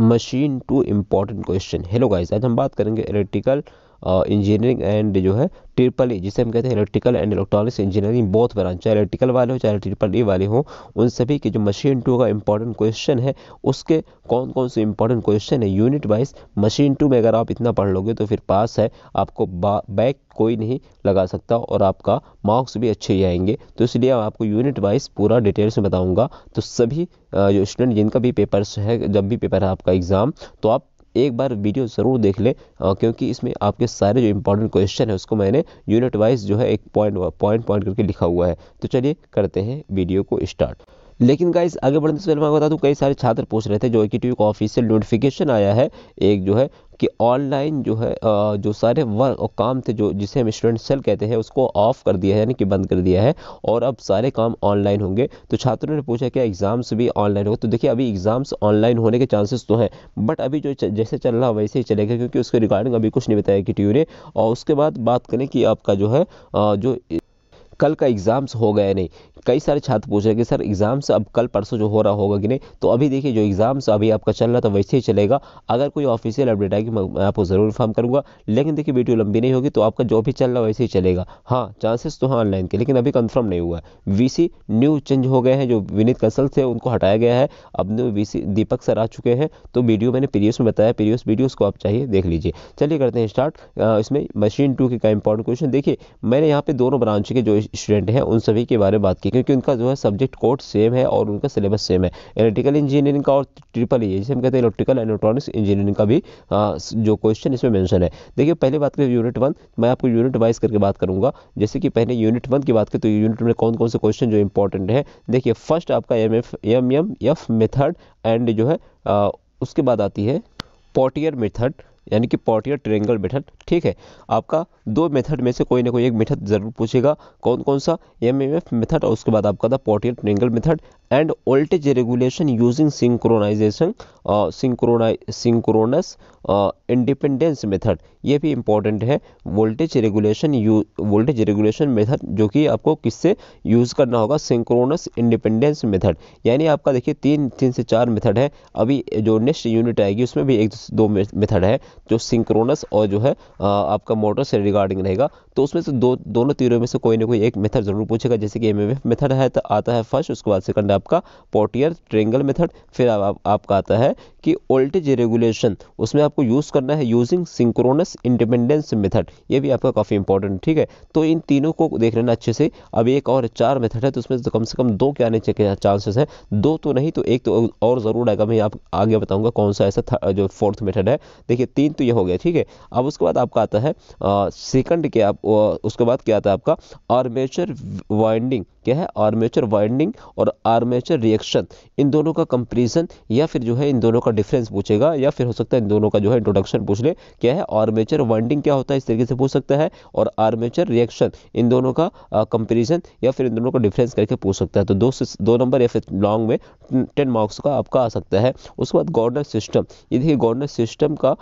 machine two important question hello guys आज हम बात करेंगे इलेक्ट्रिकल इंजीनियरिंग एंड जो है ट्रिपल ई e, जिसे हम कहते हैं इलेक्ट्रिकल एंड इलेक्ट्रॉनिक्स इंजीनियरिंग बहुत ब्रांच चाहे इलेक्ट्रिकल वाले हो चाहे ट्रिपल ई e वाले हों उन सभी के जो मशीन टू का इंपॉर्टेंट क्वेश्चन है उसके कौन कौन से इंपॉर्टेंट क्वेश्चन है यूनिट वाइज मशीन टू में अगर आप इतना पढ़ लोगे तो फिर पास है आपको बैक कोई नहीं लगा सकता और आपका मार्क्स भी अच्छे ही आएंगे तो इसलिए आपको यूनिट वाइज पूरा डिटेल्स में बताऊँगा तो सभी जो स्टूडेंट जिनका भी पेपर्स है जब भी पेपर है आपका एग्ज़ाम तो आप एक बार वीडियो ज़रूर देख लें क्योंकि इसमें आपके सारे जो इंपॉर्टेंट क्वेश्चन है उसको मैंने यूनिट वाइज जो है एक पॉइंट पॉइंट पॉइंट करके लिखा हुआ है तो चलिए करते हैं वीडियो को स्टार्ट लेकिन गाइस आगे बढ़ने से पहले मैं बता दूं कई सारे छात्र पूछ रहे थे जो कि का ऑफिशियल नोटिफिकेशन आया है एक जो है कि ऑनलाइन जो है जो सारे वर्क और काम थे जो जिसे हम स्टूडेंट सेल कहते हैं उसको ऑफ कर दिया है यानी कि बंद कर दिया है और अब सारे काम ऑनलाइन होंगे तो छात्रों ने पूछा क्या एग्ज़ाम्स भी ऑनलाइन होगा तो देखिए अभी एग्ज़ाम्स ऑनलाइन होने के चांसेस तो हैं बट अभी जो जैसे चल रहा वैसे ही चलेगा क्योंकि उसके रिगार्डिंग अभी कुछ नहीं बताया कि टी ने और उसके बाद बात करें कि आपका जो है जो कल का एग्ज़ाम्स हो गया नहीं कई सारे छात्र पूछ रहे हैं कि सर एग्ज़ाम्स अब कल परसों जो हो रहा होगा कि नहीं तो अभी देखिए जो एग्ज़ाम्स अभी आपका चल रहा था तो वैसे ही चलेगा अगर कोई ऑफिशियल अपडेट आएगी मैं आपको ज़रूर इन्फॉर्म करूँगा लेकिन देखिए वीडियो लंबी नहीं होगी तो आपका जो भी चल रहा वैसे ही चलेगा हाँ चांसेस तो हाँ ऑनलाइन के लेकिन अभी कन्फर्म नहीं हुआ वी सी न्यू चेंज हो गए हैं जो विनीत कंसल थे उनको हटाया गया है अब new V C Deepak sir आ चुके हैं तो वीडियो मैंने प्रीवियस में बताया प्रीवियस वीडियोज़ को आप चाहिए देख लीजिए चलिए करते हैं स्टार्ट इसमें मशीन टू के का इंपॉर्टेंट क्वेश्चन देखिए मैंने यहाँ पे दोनों ब्रांच के जो स्टूडेंट हैं उन सभी के बारे में बात की क्योंकि उनका जो है सब्जेक्ट कोर्ट सेम है और उनका सिलेबस सेम है इलेक्ट्रिकल इंजीनियरिंग का और ट्रिपल ई e, जिसे हम कहते हैं इलेक्ट्रिकल इलेक्ट्रॉनिक्स इंजीनियरिंग का भी आ, जो क्वेश्चन इसमें मैंशन है देखिए पहले बात करें यूनिट वन मैं आपको यूनिट वाइज करके बात करूँगा जैसे कि पहले यूनिट वन की बात करें तो यूनिट में कौन कौन से क्वेश्चन जो इंपॉर्टेंट है देखिए फर्स्ट आपका M F M M F method and जो है आ, उसके बाद आती है पोर्टियर मेथड यानी कि पोर्टियर ट्रेंगल मेथड ठीक है आपका दो मेथड में से कोई ना कोई एक मेथड ज़रूर पूछेगा कौन कौन सा एम एम एफ मेथड और उसके बाद आपका था Potier triangle method and voltage regulation using synchronization synchroni synchronous independence method ये भी इंपॉर्टेंट है voltage regulation you voltage regulation method जो कि आपको किससे यूज़ करना होगा सिंक्रोनस इंडिपेंडेंस मेथड यानी आपका देखिए तीन तीन से चार मेथड है अभी जो नेक्स्ट यूनिट आएगी उसमें भी एक दो मेथड है जो सिंक्रोनस और जो है आपका मोटर से रिगार्डिंग रहेगा तो उसमें से दो दोनों तीरों में से कोई ना कोई एक मेथड ज़रूर पूछेगा जैसे कि एम मेथड है तो आता है फर्स्ट उसके बाद सेकंड आपका पोर्टियर ट्रेंगल मेथड फिर आप, आप, आपका आता है कि ओल्टेज रेगुलेशन उसमें आपको यूज़ करना है यूजिंग सिंक्रोनस इंडिपेंडेंस मेथड ये भी आपका काफ़ी इंपॉर्टेंट ठीक है तो इन तीनों को देख लेना अच्छे से अब एक और चार मेथड है तो उसमें तो कम से कम दो के आने के चांसेस हैं दो तो नहीं तो एक तो और ज़रूर आएगा मैं आप आगे बताऊँगा कौन सा ऐसा जो फोर्थ मेथड है देखिए तीन तो ये हो गया ठीक है अब उसके बाद आपका आता है सेकंड के आप उसके बाद क्या आता है आपका आर्मेचर वाइंडिंग क्या है आर्मेचर वाइंडिंग और आर्मेचर रिएक्शन इन दोनों का कंपेरिजन या फिर जो है इन दोनों का डिफरेंस पूछेगा या फिर हो सकता है इन दोनों का जो है इंट्रोडक्शन पूछ ले क्या है आर्मेचर वाइंडिंग क्या होता है इस तरीके से पूछ सकता है और आर्मेचर रिएक्शन इन दोनों का कंपेरिजन या फिर इन दोनों का डिफरेंस करके पूछ सकता है तो दो दो नंबर या फिर लॉन्ग में टेन मार्क्स का आपका आ सकता है उसके बाद गॉर्नर सिस्टम ये देखिए गवर्नेंस सिस्टम का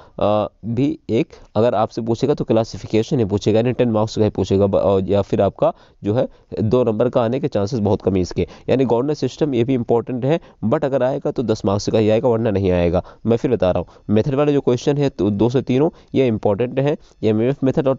भी एक अगर आपसे पूछेगा तो क्लासिफिकेशन ही पूछेगा यानी टेन मार्क्स का ही पूछेगा और या फिर आपका जो है दो नंबर का आने के चांसेस बहुत कम है इसके यानी गवर्नर सिस्टम ये भी इंपॉर्टेंट है बट अगर आएगा तो दस मार्क्स का ही आएगा वरना नहीं आएगा मैं फिर बता रहा हूँ मेथड वाले जो क्वेश्चन है तो दो से तीनों ये इंपॉर्टेंट है एम एम एफ मेथड और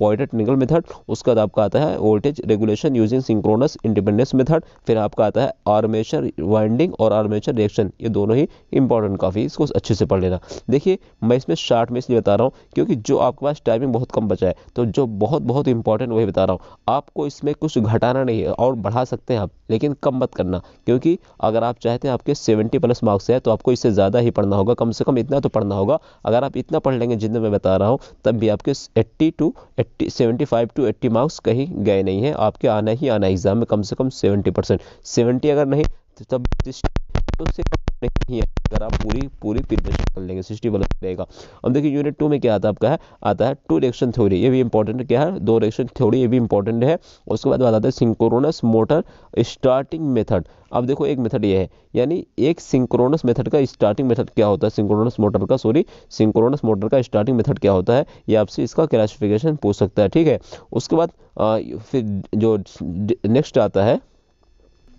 पॉइंट ट्रिंगल मेथड उसका आपका आता है voltage regulation using synchronous independence method फिर आपका आता है आर्मेचर वाइंडिंग और आर्मेचर रिएक्शन ये दोनों ही इंपॉर्टेंट काफ़ी इसको अच्छे से पढ़ लेना देखिए मैं इसमें शार्ट में इसलिए बता रहा हूँ क्योंकि जो आपके पास टाइमिंग बहुत कम बचा है तो जो बहुत बहुत इंपॉर्टेंट वही बता रहा हूँ आपको इसमें कुछ घटाना नहीं है और बढ़ा सकते हैं आप लेकिन कम मत करना क्योंकि अगर आप चाहते हैं आपके सेवेंटी प्लस मार्क्स है तो आपको इससे ज़्यादा ही पढ़ना होगा कम से कम इतना तो पढ़ना होगा अगर आप इतना पढ़ लेंगे जितना मैं बता रहा हूँ तब भी आपके eighty to eighty seventy five to eighty marks कहीं गए नहीं है आपके आना ही आना एग्ज़ाम में कम से कम सेवेंटी परसेंट सेवेंटी अगर नहीं तो तब तो से नहीं है अगर आप पूरी पूरी प्रिपरेशन कर लेंगे सिक्सटी वाला रहेगा अब देखिए यूनिट टू में क्या आता है आपका है आता है टू डायरेक्शन थ्योरी ये भी इंपॉर्टेंट क्या है दो रिएक्शन थ्योरी ये भी इंपॉर्टेंट है उसके बाद आता है सिंक्रोनस मोटर स्टार्टिंग मेथड अब देखो एक मेथड ये है यानी एक सिंक्रोनस मेथड का स्टार्टिंग मेथड क्या होता है सिंक्रोनस मोटर का सॉरी सिंक्रोनस मोटर का स्टार्टिंग मेथड क्या होता है ये आपसे इसका क्लासिफिकेशन पूछ सकता है ठीक है उसके बाद आ, फिर जो नेक्स्ट आता है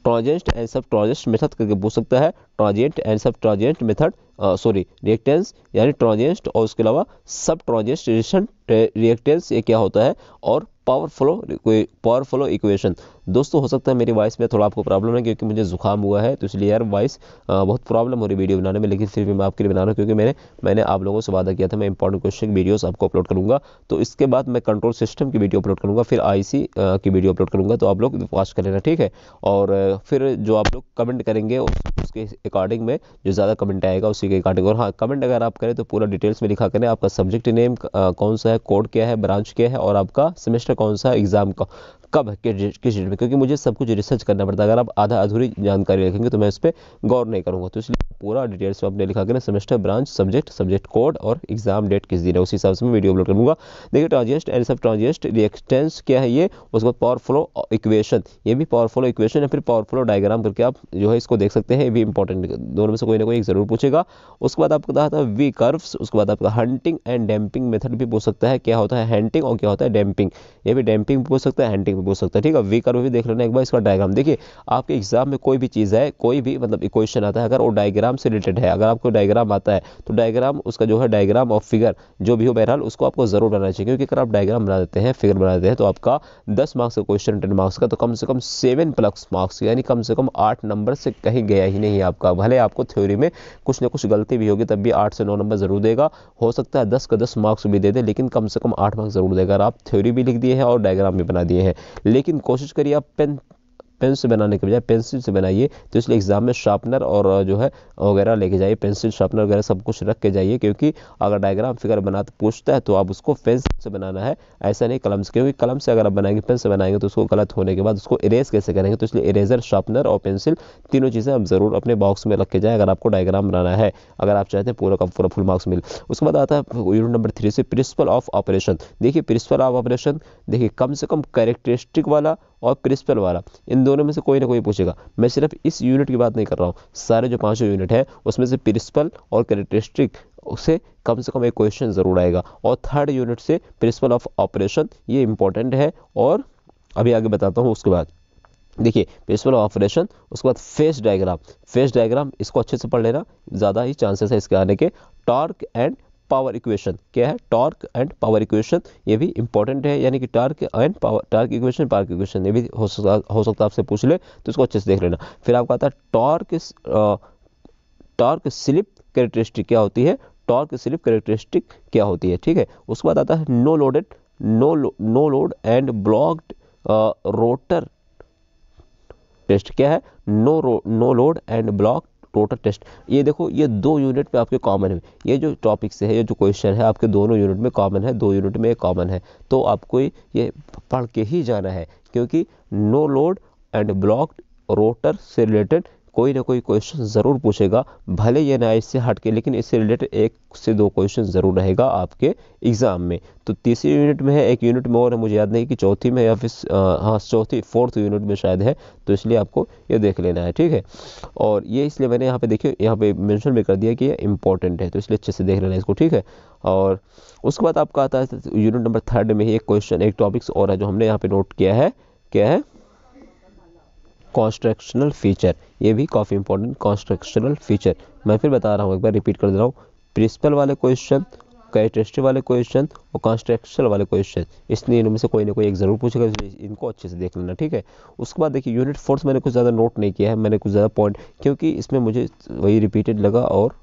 ट्रांजेंट एंड सब ट्रांजेंट मेथड करके पूछ सकता है ट्रांजेंट एंड सब ट्रांजेंट मेथड सॉरी रिएक्टेंस यानी ट्रांजेंट और उसके अलावा सब ट्रांजेंट रिएक्टेंस ये क्या होता है और power flow power flow equation दोस्तों हो सकता है मेरी वॉइस में थोड़ा आपको प्रॉब्लम है क्योंकि मुझे जुकाम हुआ है तो इसलिए यार वॉइस बहुत प्रॉब्लम हो रही वीडियो बनाने में लेकिन फिर भी मैं आपके लिए बना रहा हूँ क्योंकि मैंने मैंने आप लोगों से वादा किया था मैं इंपॉर्टेंट क्वेश्चन वीडियोज़ आपको अपलोड करूँगा तो इसके बाद मैं कंट्रोल सिस्टम की वीडियो अपलोड करूँगा फिर आई की वीडियो अपलोड करूँगा तो आप लोग वॉश कर लेना ठीक है और फिर जो आप लोग कमेंट करेंगे उसके अकॉर्डिंग में जो ज़्यादा कमेंट आएगा उसी के अकॉर्डिंग और हाँ कमेंट अगर आप करें तो पूरा डिटेल्स में लिखा करें आपका सब्जेक्ट नेम कौन सा है कोड क्या है ब्रांच क्या है और आपका सेमेस्टर कौन सा है एग्ज़ाम का कब है किस डेट में क्योंकि मुझे सब कुछ रिसर्च करना पड़ता है अगर आप आधा अधूरी जानकारी रखेंगे तो मैं उस पर गौर नहीं करूँगा तो इसलिए पूरा डिटेल्स में आपने लिखा कि ना semester branch subject subject code और एग्जाम डेट किस दिन है उस हिसाब से मैं वीडियो अपलोड करूँगा देखिए ट्रांजिएस्ट एंड सब ट्रांजिएस्ट रिएक्टेंस क्या है ये उसके बाद पावरफ्लो इक्वेशन ये भी पावरफ्लो इक्वेशन या फिर पावरफ्लो डायग्राम करके आप जो है इसको देख सकते हैं ये भी इंपॉर्टेंट दोनों में से कोई ना कोई एक ज़रूर पूछेगा उसके बाद आपको कहा था वी कर्व्स उसके बाद आपका हंटिंग एंड डैम्पिंग मेथड भी पूछ सकता है क्या होता है हंटिंग और क्या होता है डैम्पिंग ये भी डैम्पिंग पूछ सकता है हंटिंग भी पूछ सकता है ठीक है वी कर्व में भी देख लेना एक बार इसका डायग्राम देखिए आपके एग्जाम में कोई भी चीज़ है कोई भी मतलब इक्वेशन आता है अगर वो डायग्राम से रिलेटेड है अगर आपको डायग्राम आता है तो डायग्राम उसका जो है डायग्राम ऑफ फिगर जो भी हो बहरहाल उसको आपको ज़रूर बनाना चाहिए क्योंकि अगर आप डायग्राम बना देते हैं फिगर बना देते हैं तो आपका दस मार्क्स का क्वेश्चन टेन मार्क्स का तो कम से कम सेवन प्लस मार्क्स यानी कम से कम आठ नंबर से कहीं गया ही नहीं आपका भले आपको थ्योरी में कुछ ना कुछ गलती भी होगी तब भी आठ से नौ नंबर ज़रूर देगा हो सकता है दस का दस मार्क्स भी दे दे लेकिन कम से कम आठ मार्क्स ज़रूर देगा आप थ्योरी भी लिख दिए हैं और डायग्राम भी बना दिए हैं लेकिन कोशिश करिए up and पेन से बनाने के बजाय पेंसिल से बनाइए तो इसलिए एग्ज़ाम में शार्पनर और जो है वगैरह लेके जाइए पेंसिल शार्पनर वगैरह सब कुछ रख के जाइए क्योंकि अगर डायग्राम फिगर बना तो पूछता है तो आप उसको पेंसिल से बनाना है ऐसा नहीं कलम से क्योंकि कलम से अगर आप बनाएंगे पेन से बनाएंगे तो उसको गलत होने के बाद उसको इरेज कैसे करेंगे तो इसलिए इरेजर शार्पनर और पेंसिल तीनों चीज़ें आप ज़रूर अपने बॉक्स में रख के जाए अगर आपको डायग्राम बनाना है अगर आप चाहते हैं पूरा का पूरा फुल मार्क्स मिल उसके बाद आता है यूनिट नंबर थ्री से प्रिंसिपल ऑफ ऑपरेशन देखिए प्रिंसिपल ऑफ ऑपरेशन देखिए कम से कम कैरेक्टरिस्टिक वाला और प्रिंसिपल वाला इन दो दोनों में से कोई ना कोई पूछेगा मैं सिर्फ इस यूनिट की बात नहीं कर रहा हूँ सारे जो पाँचों यूनिट हैं उसमें से प्रिंसिपल और करेक्टरिस्टिक उसे कम से कम एक क्वेश्चन ज़रूर आएगा और थर्ड यूनिट से प्रिंसिपल ऑफ ऑपरेशन ये इंपॉर्टेंट है और अभी आगे बताता हूँ उसके बाद देखिए प्रिंसिपल ऑफ ऑपरेशन उसके बाद फेस डायग्राम फेस डायग्राम इसको अच्छे से पढ़ लेना ज़्यादा ही चांसेस है इसके आने के टॉर्क एंड पावर इक्वेशन क्या है टॉर्क एंड पावर इक्वेशन ये भी इंपॉर्टेंट है यानी कि torque and power torque equation power equation ये भी हो सकता हो सकता आपसे पूछ ले तो इसको अच्छे से देख लेना फिर आपको आता है टॉर्क टॉर्क स्लिप कैरेक्टरिस्टिक क्या होती है टॉर्क स्लिप कैरेक्टरिस्टिक क्या होती है ठीक है उसके बाद आता है no loaded no no load and blocked rotor test क्या है no no load and block rotor test ये देखो ये दो यूनिट पे आपके कॉमन है ये जो टॉपिक्स है ये जो क्वेश्चन है आपके दोनों यूनिट में कॉमन है दो यूनिट में कॉमन है तो आपको ये पढ़ के ही जाना है क्योंकि no load and blocked rotor से रिलेटेड कोई ना कोई क्वेश्चन ज़रूर पूछेगा भले ये ना इससे हट के लेकिन इससे रिलेटेड एक से दो क्वेश्चन ज़रूर रहेगा आपके एग्ज़ाम में तो तीसरी यूनिट में है एक यूनिट में और है मुझे याद नहीं कि चौथी में या फिर हाँ चौथी फोर्थ यूनिट में शायद है तो इसलिए आपको ये देख लेना है ठीक है और ये इसलिए मैंने यहाँ पे देखिए यहाँ पे मैंशन भी कर दिया कि ये इंपॉर्टेंट है तो इसलिए अच्छे से देख लेना इसको ठीक है और उसके बाद आपका आता है यूनिट नंबर थर्ड में ही एक क्वेश्चन एक टॉपिक्स और है जो हमने यहाँ पर नोट किया है क्या है कॉन्स्ट्रक्शनल फीचर ये भी काफ़ी इंपॉर्टेंट कॉन्स्ट्रक्शनल फीचर मैं फिर बता रहा हूँ एक बार रिपीट कर दे रहा हूँ प्रिंसिपल वाले क्वेश्चन कैटेस्ट्री वाले क्वेश्चन और कॉन्स्ट्रक्शनल वाले क्वेश्चन इसलिए इनमें से कोई ना कोई एक ज़रूर पूछेगा इसलिए इनको अच्छे से देख लेना ठीक है उसके बाद देखिए यूनिट फोर्थ मैंने कुछ ज़्यादा नोट नहीं किया है मैंने कुछ ज़्यादा पॉइंट क्योंकि इसमें मुझे वही रिपीटेड लगा और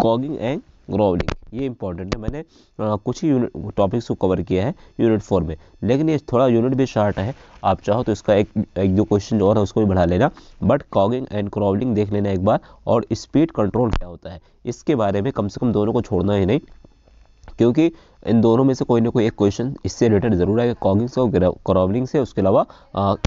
कॉगिंग एंड ग्रोवलिंग ये इंपॉर्टेंट है मैंने आ, कुछ ही टॉपिक्स को कवर किया है यूनिट फोर में लेकिन ये थोड़ा यूनिट भी शार्ट है आप चाहो तो इसका एक एक दो क्वेश्चन और है उसको भी बढ़ा लेना बट कॉगिंग एंड क्रॉवलिंग देख लेना एक बार और स्पीड कंट्रोल क्या होता है इसके बारे में कम से कम दोनों को छोड़ना ही नहीं क्योंकि इन दोनों में से कोई ना कोई एक क्वेश्चन इससे रिलेटेड जरूर आएगा कॉगिंग से और क्रॉवलिंग से उसके अलावा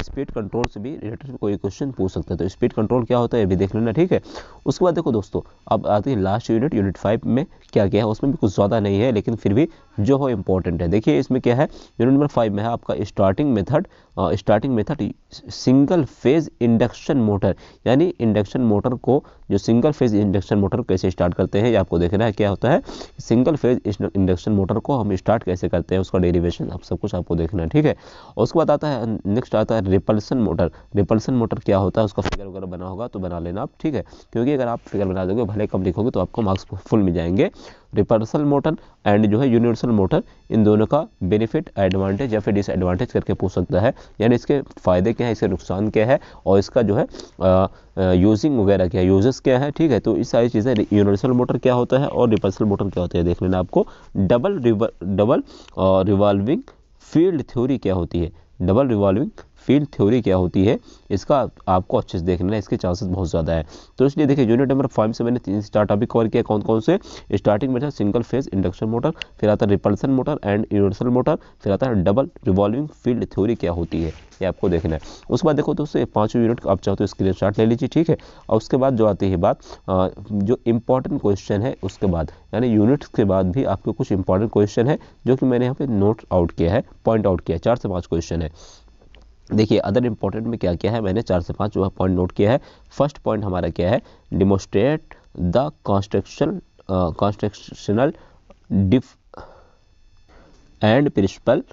स्पीड कंट्रोल से भी रिलेटेड कोई क्वेश्चन पूछ सकता है तो स्पीड कंट्रोल क्या होता है ये भी देख लेना ठीक है उसके बाद देखो दोस्तों अब आती है लास्ट यूनिट यूनिट फाइव में क्या क्या है उसमें भी कुछ ज़्यादा नहीं है लेकिन फिर भी जो हो इम्पोर्टेंट है देखिए इसमें क्या है यूनिट नंबर फाइव में है आपका starting method starting method single phase induction motor यानी इंडक्शन मोटर को जो सिंगल फेज इंडक्शन मोटर कैसे स्टार्ट करते हैं ये आपको देखना है क्या होता है सिंगल फेज इंडक्शन मोटर को हम स्टार्ट कैसे करते हैं उसका डेरिवेशन आप सब कुछ आपको देखना है ठीक है उसके बाद आता है नेक्स्ट आता है रिपल्सन मोटर रिपल्सन मोटर क्या होता है उसका फिगर वगैरह बना होगा तो बना लेना आप ठीक है क्योंकि अगर आप फिगर बना दोगे भले कम लिखोगे तो आपको मार्क्स फुल मिल जाएंगे रिपर्सल मोटर एंड जो है यूनिवर्सल मोटर इन दोनों का बेनिफिट एडवांटेज या फिर डिसएडवांटेज करके पूछ सकता है यानी इसके फ़ायदे क्या है इसके नुकसान क्या है और इसका जो है यूजिंग वगैरह क्या है यूजेस क्या है ठीक है तो इस सारी चीज़ें यूनिवर्सल मोटर क्या होता है और रिपर्सल मोटर क्या होता है देख लेना आपको double double revolving field theory क्या होती है डबल रिवॉल्विंग फील्ड थ्योरी क्या होती है इसका आपको अच्छे से देखना है इसके चांसेस बहुत ज़्यादा है तो इसलिए देखिए यूनिट नंबर फाइव से मैंने तीन स्टार्टअप भी कवर किया कौन कौन से स्टार्टिंग में था सिंगल फेज इंडक्शन मोटर फिर आता है repulsion motor and universal motor फिर आता है डबल रिवॉल्विंग फील्ड थ्योरी क्या होती है ये आपको देखना है उसके बाद देखो दोस्तों पाँचों यूनिट आप चाहो तो स्क्रीन ले लीजिए ठीक है और उसके बाद जो आती है बात जो इंपॉर्टेंट क्वेश्चन है उसके बाद यानी यूनिट्स के बाद भी आपके कुछ इंपॉर्टेंट क्वेश्चन है जो कि मैंने यहाँ पे नोट आउट किया है पॉइंट आउट किया है चार से पाँच क्वेश्चन है देखिए अदर इम्पोर्टेंट में क्या क्या है मैंने चार से पाँच वह पॉइंट नोट किया है फर्स्ट पॉइंट हमारा क्या है demonstrate the construction constructional diff and principle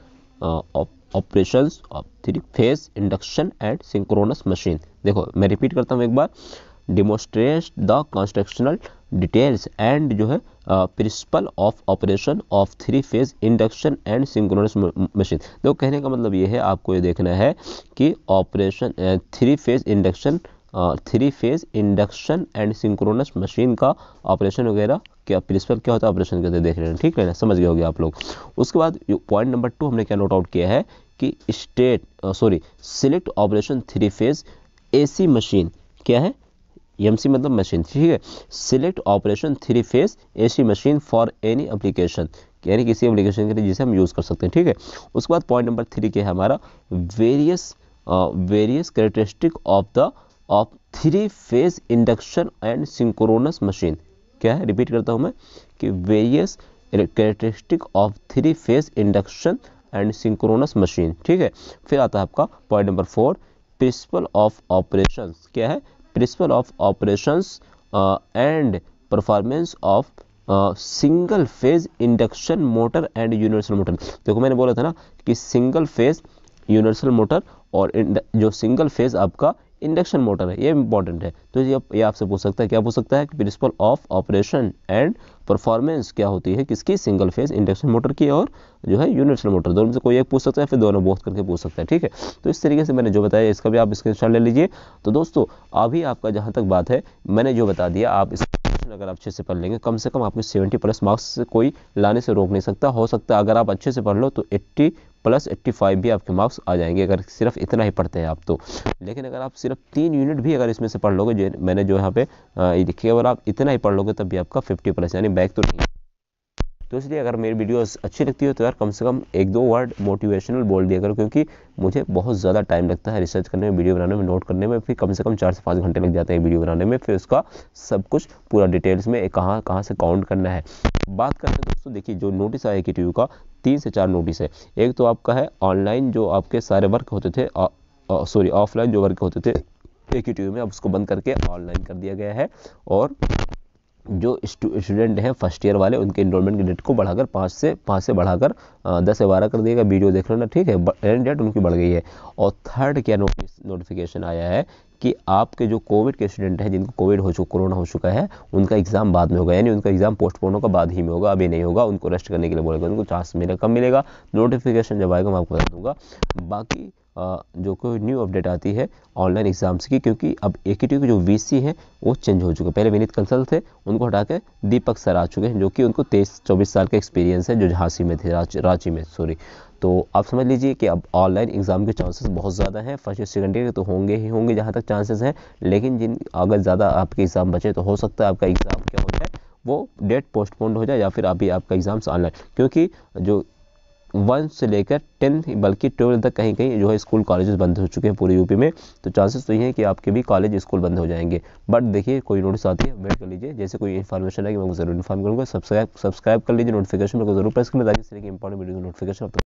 operation of three phase induction and synchronous machine देखो मैं रिपीट करता हूँ एक बार demonstrate the constructional details and जो है principle of operation of three phase induction and synchronous machine तो कहने का मतलब ये है आपको ये देखना है कि operation three phase induction three phase induction and synchronous machine का ऑपरेशन वगैरह क्या प्रिंसिपल क्या होता है ऑपरेशन के देख रहे हैं ठीक है ना समझ गए होगे आप लोग उसके बाद पॉइंट नंबर टू हमने क्या नोट आउट किया है कि state sorry select operation three phase AC machine क्या है ईएमसी e मतलब मशीन ठीक है select operation three phase AC machine for any application यानी किसी एप्लीकेशन के लिए जिसे हम यूज़ कर सकते हैं ठीक है उसके बाद पॉइंट नंबर थ्री के है हमारा various various characteristic of the of three phase induction and synchronous machine क्या है रिपीट करता हूँ मैं कि various characteristic of three phase induction and synchronous machine ठीक है फिर आता है आपका point number four principle of operations क्या है principle of operations and performance of single phase induction motor and universal motor देखो मैंने बोला था ना कि सिंगल फेज यूनिवर्सल मोटर और जो सिंगल फेज आपका इंडक्शन मोटर है ये इंपॉर्टेंट है तो ये, ये आपसे पूछ सकता है क्या पूछ सकता है कि principle of operation and performance क्या होती है किसकी सिंगल फेज इंडक्शन मोटर की और जो है यूनिवर्सल मोटर दोनों से कोई एक पूछ सकता है फिर दोनों बोथ करके पूछ सकता है ठीक है तो इस तरीके से मैंने जो बताया इसका भी आप स्क्रीन ले लीजिए तो दोस्तों अभी आपका जहाँ तक बात है मैंने जो बता दिया आप इस अगर आप अच्छे से पढ़ लेंगे कम से कम आपको 70 प्लस मार्क्स से कोई लाने से रोक नहीं सकता हो सकता है अगर आप अच्छे से पढ़ लो तो प्लस एट्टी फाइव भी आपके मार्क्स आ जाएंगे अगर सिर्फ इतना ही पढ़ते हैं आप तो लेकिन अगर आप सिर्फ तीन यूनिट भी अगर इसमें से पढ़ लोगे जो मैंने जो यहाँ पे ये लिखी है अगर आप इतना ही पढ़ लोगे तब भी आपका फिफ्टी प्लस यानी बैक तो नहीं तो इसलिए अगर मेरी वीडियोस अच्छी लगती हो तो यार कम से कम एक दो वर्ड मोटिवेशनल बोल दिया करो क्योंकि मुझे बहुत ज़्यादा टाइम लगता है रिसर्च करने में वीडियो बनाने में नोट करने में फिर कम से कम चार से पाँच घंटे लग जाते हैं वीडियो बनाने में फिर उसका सब कुछ पूरा डिटेल्स में कहाँ कहाँ से काउंट करना है बात करते हैं दोस्तों देखिए जो नोटिस आया टी का तीन से चार नोटिस है एक तो आपका है ऑनलाइन जो आपके सारे वर्क होते थे सॉरी ऑफलाइन जो वर्क होते थे ए में अब उसको बंद करके ऑनलाइन कर दिया गया है और जो स्टूडेंट हैं फर्स्ट ईयर वाले उनके इनरोलमेंट की डेट को बढ़ाकर पाँच से पाँच से बढ़ाकर दस से बारह कर दिएगा वीडियो देख लेना ठीक है एंड डेट उनकी बढ़ गई है और थर्ड क्या नोटिफिकेशन आया है कि आपके जो कोविड के स्टूडेंट हैं जिनको कोविड हो चुका कोरोना हो चुका है उनका एग्ज़ाम बाद में होगा यानी उनका एग्ज़ाम पोस्टपोन होगा बाद ही में होगा अभी नहीं होगा उनको रेस्ट करने के लिए बोलेगा उनको चांस मिलेगा कम मिलेगा नोटिफिकेशन जब आएगा मैं आपको बता दूंगा बाकी जो कोई न्यू अपडेट आती है ऑनलाइन एग्ज़ाम्स की क्योंकि अब ए के जो वी सी हैं वो चेंज हो चुके हैं पहले विनीत कंसल थे उनको हटा के दीपक सर आ चुके हैं जो कि उनको तेईस चौबीस साल का एक्सपीरियंस है जो झांसी में थे रांची रांची में सॉरी तो आप समझ लीजिए कि अब ऑनलाइन एग्ज़ाम के चांसेस बहुत ज़्यादा हैं फर्स्ट ईयर सेकेंड ईयर के तो होंगे ही होंगे जहाँ तक चांसेस हैं लेकिन जिन अगर ज़्यादा आपके एग्ज़ाम बचे तो हो सकता है आपका एग्ज़ाम क्या हो जाए वो डेट पोस्टपोन्ड हो जाए या फिर अभी आपका एग्ज़ाम्स ऑनलाइन क्योंकि जो वन से लेकर टेंथ बल्कि ट्वेल्थ तक कहीं कहीं जो है स्कूल कॉलेजेस बंद हो चुके हैं पूरे यूपी में तो चांसेस तो ये हैं कि आपके भी कॉलेज स्कूल बंद हो जाएंगे बट देखिए कोई नोटिस आती है वेट कर लीजिए जैसे कोई इन्फॉर्मेशन है कि मैं ज़रूर इन्फॉर्म करूँगा सब्सक्राइब सब्सक्राइब कर लीजिए नोटिफिकेशन को जरूर प्रेस करें ताकि इस तरह की इंपॉर्टेंट वीडियो नोटिफिकेशन